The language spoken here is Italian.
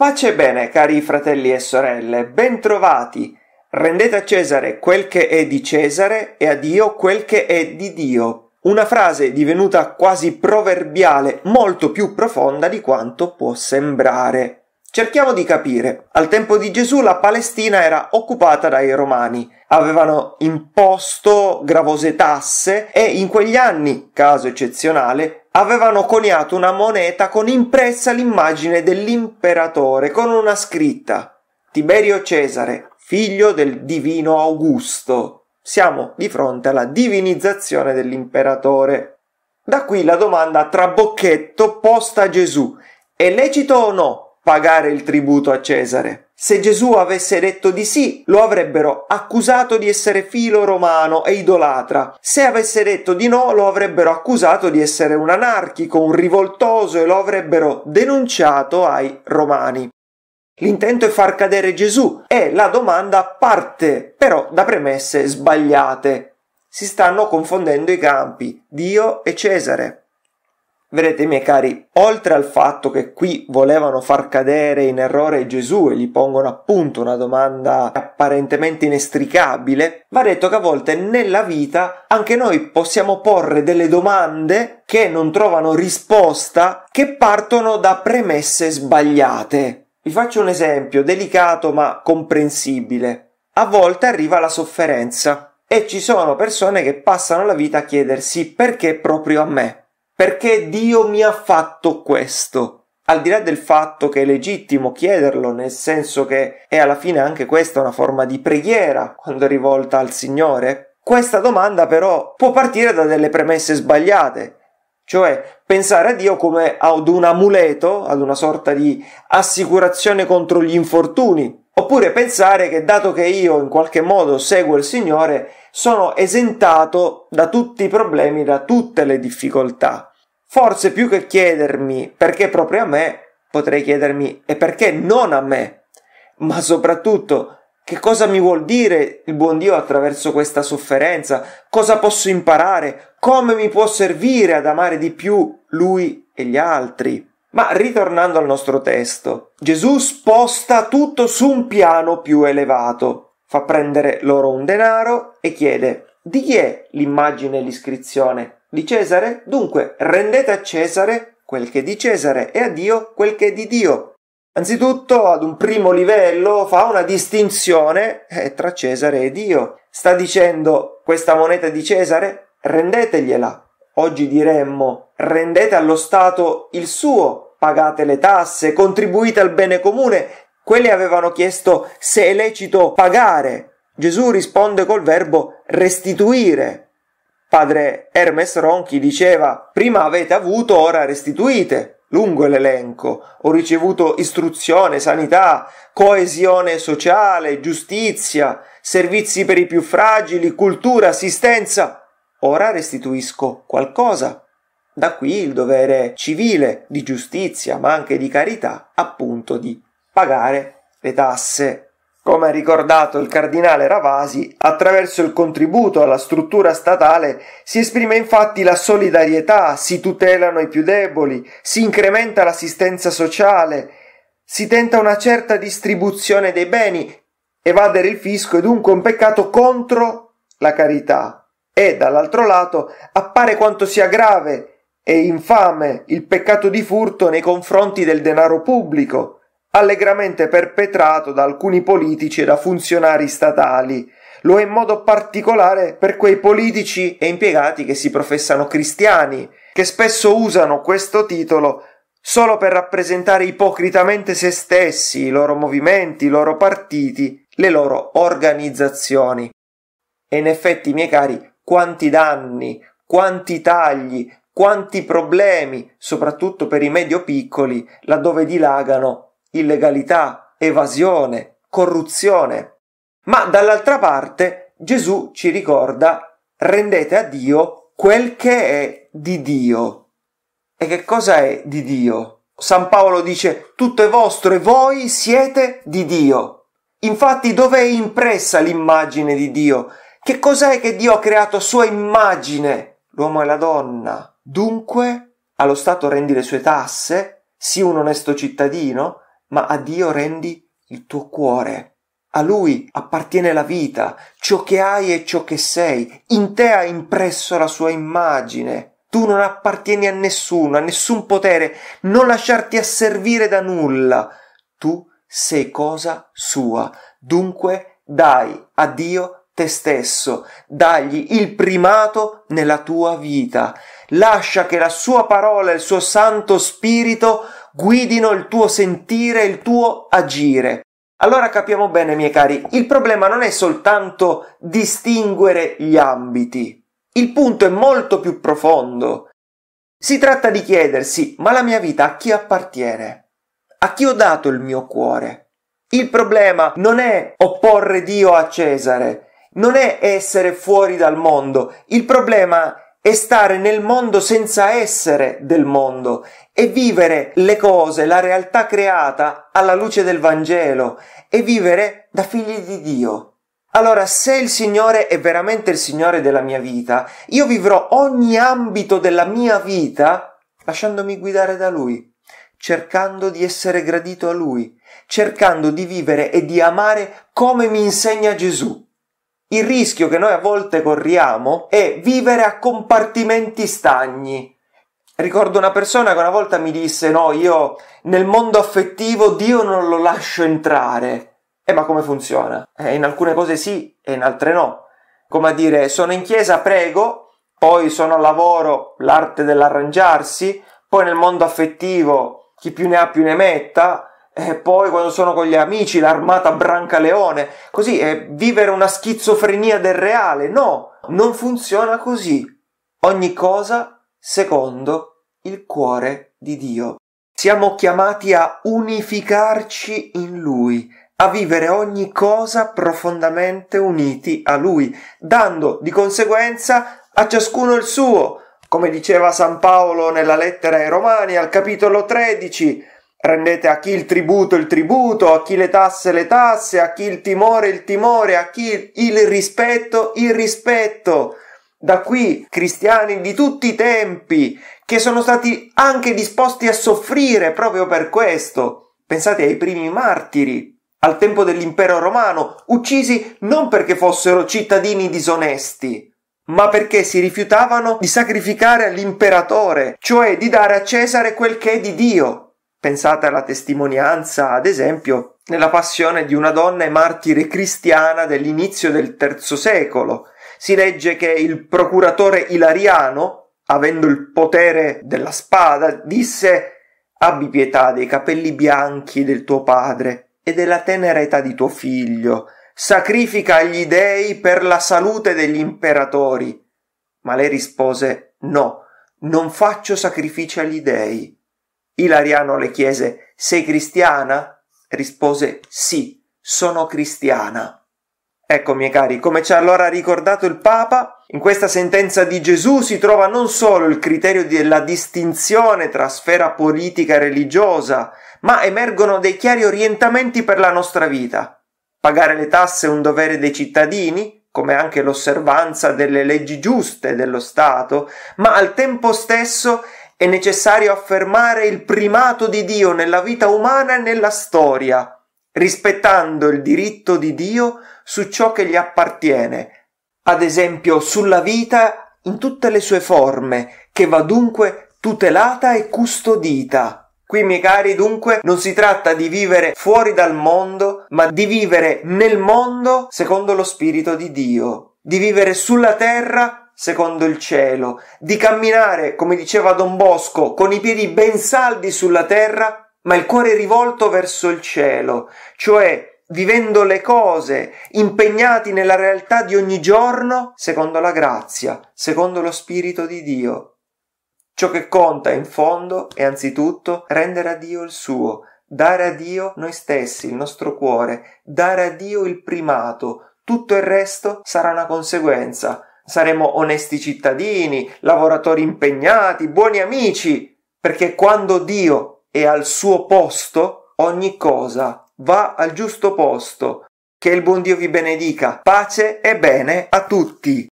Pace e bene, cari fratelli e sorelle, bentrovati. Rendete a Cesare quel che è di Cesare e a Dio quel che è di Dio. Una frase divenuta quasi proverbiale, molto più profonda di quanto può sembrare. Cerchiamo di capire. Al tempo di Gesù la Palestina era occupata dai Romani. Avevano imposto gravose tasse e in quegli anni, caso eccezionale, avevano coniato una moneta con impressa l'immagine dell'imperatore con una scritta Tiberio Cesare, figlio del divino Augusto. Siamo di fronte alla divinizzazione dell'imperatore. Da qui la domanda a trabocchetto posta a Gesù. È lecito o no pagare il tributo a Cesare? Se Gesù avesse detto di sì, lo avrebbero accusato di essere filo romano e idolatra. Se avesse detto di no, lo avrebbero accusato di essere un anarchico, un rivoltoso e lo avrebbero denunciato ai romani. L'intento è far cadere Gesù e la domanda parte però da premesse sbagliate. Si stanno confondendo i campi, Dio e Cesare. Vedete, miei cari, oltre al fatto che qui volevano far cadere in errore Gesù e gli pongono appunto una domanda apparentemente inestricabile, va detto che a volte nella vita anche noi possiamo porre delle domande che non trovano risposta, che partono da premesse sbagliate. Vi faccio un esempio delicato ma comprensibile. A volte arriva la sofferenza e ci sono persone che passano la vita a chiedersi perché proprio a me perché Dio mi ha fatto questo. Al di là del fatto che è legittimo chiederlo, nel senso che è alla fine anche questa una forma di preghiera quando è rivolta al Signore, questa domanda però può partire da delle premesse sbagliate, cioè pensare a Dio come ad un amuleto, ad una sorta di assicurazione contro gli infortuni, oppure pensare che dato che io in qualche modo seguo il Signore, sono esentato da tutti i problemi, da tutte le difficoltà. Forse più che chiedermi perché proprio a me, potrei chiedermi e perché non a me, ma soprattutto che cosa mi vuol dire il buon Dio attraverso questa sofferenza, cosa posso imparare, come mi può servire ad amare di più lui e gli altri. Ma ritornando al nostro testo, Gesù sposta tutto su un piano più elevato, fa prendere loro un denaro e chiede di chi è l'immagine e l'iscrizione di Cesare, dunque rendete a Cesare quel che è di Cesare e a Dio quel che è di Dio. Anzitutto, ad un primo livello, fa una distinzione eh, tra Cesare e Dio. Sta dicendo questa moneta di Cesare, rendetegliela. Oggi diremmo rendete allo Stato il suo, pagate le tasse, contribuite al bene comune. Quelli avevano chiesto se è lecito pagare. Gesù risponde col verbo restituire. Padre Hermes Ronchi diceva prima avete avuto, ora restituite. Lungo l'elenco. Ho ricevuto istruzione, sanità, coesione sociale, giustizia, servizi per i più fragili, cultura, assistenza. Ora restituisco qualcosa. Da qui il dovere civile, di giustizia, ma anche di carità, appunto di pagare le tasse come ha ricordato il cardinale Ravasi, attraverso il contributo alla struttura statale si esprime infatti la solidarietà, si tutelano i più deboli, si incrementa l'assistenza sociale, si tenta una certa distribuzione dei beni, evadere il fisco è dunque un peccato contro la carità. E dall'altro lato appare quanto sia grave e infame il peccato di furto nei confronti del denaro pubblico, allegramente perpetrato da alcuni politici e da funzionari statali. Lo è in modo particolare per quei politici e impiegati che si professano cristiani, che spesso usano questo titolo solo per rappresentare ipocritamente se stessi, i loro movimenti, i loro partiti, le loro organizzazioni. E in effetti, miei cari, quanti danni, quanti tagli, quanti problemi, soprattutto per i medio piccoli, laddove dilagano illegalità, evasione, corruzione. Ma dall'altra parte Gesù ci ricorda rendete a Dio quel che è di Dio. E che cosa è di Dio? San Paolo dice tutto è vostro e voi siete di Dio. Infatti dove è impressa l'immagine di Dio? Che cos'è che Dio ha creato a sua immagine? L'uomo e la donna. Dunque, allo Stato rendi le sue tasse, sii un onesto cittadino, ma a Dio rendi il tuo cuore. A Lui appartiene la vita, ciò che hai e ciò che sei, in te ha impresso la sua immagine. Tu non appartieni a nessuno, a nessun potere, non lasciarti asservire da nulla. Tu sei cosa sua, dunque dai a Dio te stesso, dagli il primato nella tua vita. Lascia che la sua parola e il suo Santo Spirito guidino il tuo sentire, il tuo agire. Allora capiamo bene, miei cari, il problema non è soltanto distinguere gli ambiti. Il punto è molto più profondo. Si tratta di chiedersi, ma la mia vita a chi appartiene? A chi ho dato il mio cuore? Il problema non è opporre Dio a Cesare, non è essere fuori dal mondo, il problema è stare nel mondo senza essere del mondo e vivere le cose, la realtà creata alla luce del Vangelo e vivere da figli di Dio. Allora, se il Signore è veramente il Signore della mia vita, io vivrò ogni ambito della mia vita lasciandomi guidare da Lui, cercando di essere gradito a Lui, cercando di vivere e di amare come mi insegna Gesù. Il rischio che noi a volte corriamo è vivere a compartimenti stagni. Ricordo una persona che una volta mi disse: No, io nel mondo affettivo Dio non lo lascio entrare. Eh, ma come funziona? Eh, in alcune cose sì e in altre no. Come a dire, sono in chiesa, prego, poi sono al lavoro, l'arte dell'arrangiarsi, poi nel mondo affettivo chi più ne ha più ne metta, e eh, poi quando sono con gli amici l'armata Brancaleone, così è eh, vivere una schizofrenia del reale, no, non funziona così. Ogni cosa secondo il cuore di Dio. Siamo chiamati a unificarci in Lui, a vivere ogni cosa profondamente uniti a Lui, dando di conseguenza a ciascuno il suo, come diceva San Paolo nella lettera ai Romani al capitolo 13, Rendete a chi il tributo il tributo, a chi le tasse le tasse, a chi il timore il timore, a chi il rispetto il rispetto. Da qui cristiani di tutti i tempi che sono stati anche disposti a soffrire proprio per questo. Pensate ai primi martiri al tempo dell'impero romano, uccisi non perché fossero cittadini disonesti, ma perché si rifiutavano di sacrificare all'imperatore, cioè di dare a Cesare quel che è di Dio. Pensate alla testimonianza, ad esempio, nella passione di una donna e martire cristiana dell'inizio del III secolo. Si legge che il procuratore Ilariano, avendo il potere della spada, disse Abbi pietà dei capelli bianchi del tuo padre e della tenera età di tuo figlio, sacrifica agli dei per la salute degli imperatori. Ma lei rispose No, non faccio sacrifici agli dei Ilariano le chiese Sei cristiana? Rispose Sì, sono cristiana. Ecco, miei cari, come ci ha allora ricordato il Papa, in questa sentenza di Gesù si trova non solo il criterio della distinzione tra sfera politica e religiosa, ma emergono dei chiari orientamenti per la nostra vita. Pagare le tasse è un dovere dei cittadini, come anche l'osservanza delle leggi giuste dello Stato, ma al tempo stesso è necessario affermare il primato di Dio nella vita umana e nella storia, rispettando il diritto di Dio su ciò che gli appartiene, ad esempio sulla vita in tutte le sue forme, che va dunque tutelata e custodita. Qui, miei cari, dunque, non si tratta di vivere fuori dal mondo, ma di vivere nel mondo secondo lo Spirito di Dio, di vivere sulla terra secondo il cielo, di camminare, come diceva Don Bosco, con i piedi ben saldi sulla terra, ma il cuore rivolto verso il cielo, cioè vivendo le cose, impegnati nella realtà di ogni giorno, secondo la grazia, secondo lo Spirito di Dio. Ciò che conta in fondo è anzitutto rendere a Dio il suo, dare a Dio noi stessi, il nostro cuore, dare a Dio il primato, tutto il resto sarà una conseguenza, saremo onesti cittadini, lavoratori impegnati, buoni amici, perché quando Dio è al suo posto, ogni cosa va al giusto posto. Che il buon Dio vi benedica. Pace e bene a tutti.